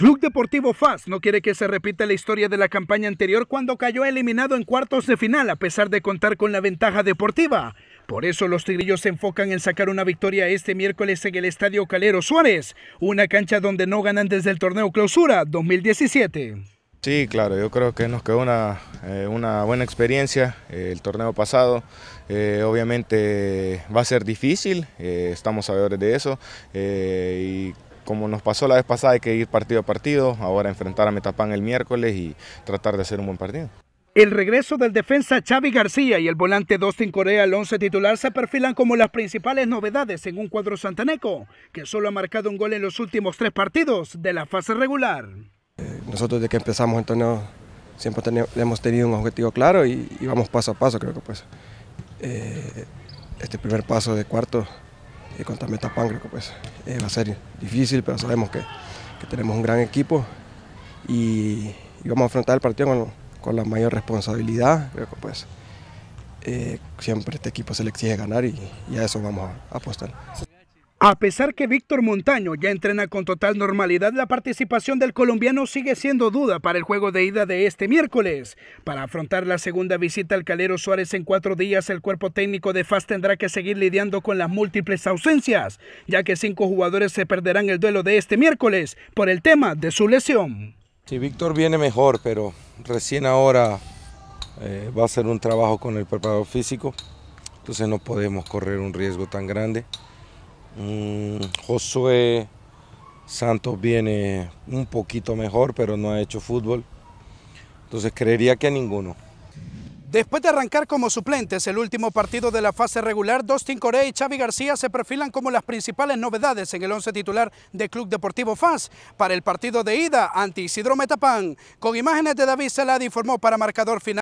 Club Deportivo FAS no quiere que se repita la historia de la campaña anterior cuando cayó eliminado en cuartos de final a pesar de contar con la ventaja deportiva. Por eso los tigrillos se enfocan en sacar una victoria este miércoles en el Estadio Calero Suárez, una cancha donde no ganan desde el torneo clausura 2017. Sí, claro, yo creo que nos quedó una, eh, buena experiencia eh, el torneo pasado. Eh, obviamente va a ser difícil, estamos sabedores de eso. y como nos pasó la vez pasada, hay que ir partido a partido, ahora enfrentar a Metapán el miércoles y tratar de hacer un buen partido. El regreso del defensa Xavi García y el volante Dustin Corea al 11 titular se perfilan como las principales novedades en un cuadro santaneco, que solo ha marcado un gol en los últimos tres partidos de la fase regular. Nosotros desde que empezamos el torneo siempre hemos tenido un objetivo claro y, vamos paso a paso, creo que pues eh, este primer paso de cuarto eh, contra que Pues eh, va a ser difícil, pero sabemos que, tenemos un gran equipo y, vamos a afrontar el partido con, la mayor responsabilidad. Creo pues eh, siempre este equipo se le exige ganar y, a eso vamos a apostar. A pesar que Víctor Montaño ya entrena con total normalidad, la participación del colombiano sigue siendo duda para el juego de ida de este miércoles. Para afrontar la segunda visita al Calero Suárez en cuatro días, el cuerpo técnico de FAS tendrá que seguir lidiando con las múltiples ausencias, ya que cinco jugadores se perderán el duelo de este miércoles por el tema de su lesión. Si Víctor viene mejor, pero recién ahora eh, va a ser un trabajo con el preparador físico, entonces no podemos correr un riesgo tan grande. Mm, Josué Santos viene un poquito mejor, pero no ha hecho fútbol. Entonces creería que a ninguno. Después de arrancar como suplentes el último partido de la fase regular, Dustin corey y Xavi García se perfilan como las principales novedades en el once titular de Club Deportivo FAS para el partido de ida ante Isidro Metapán. Con imágenes de David Saladi informó para marcador final.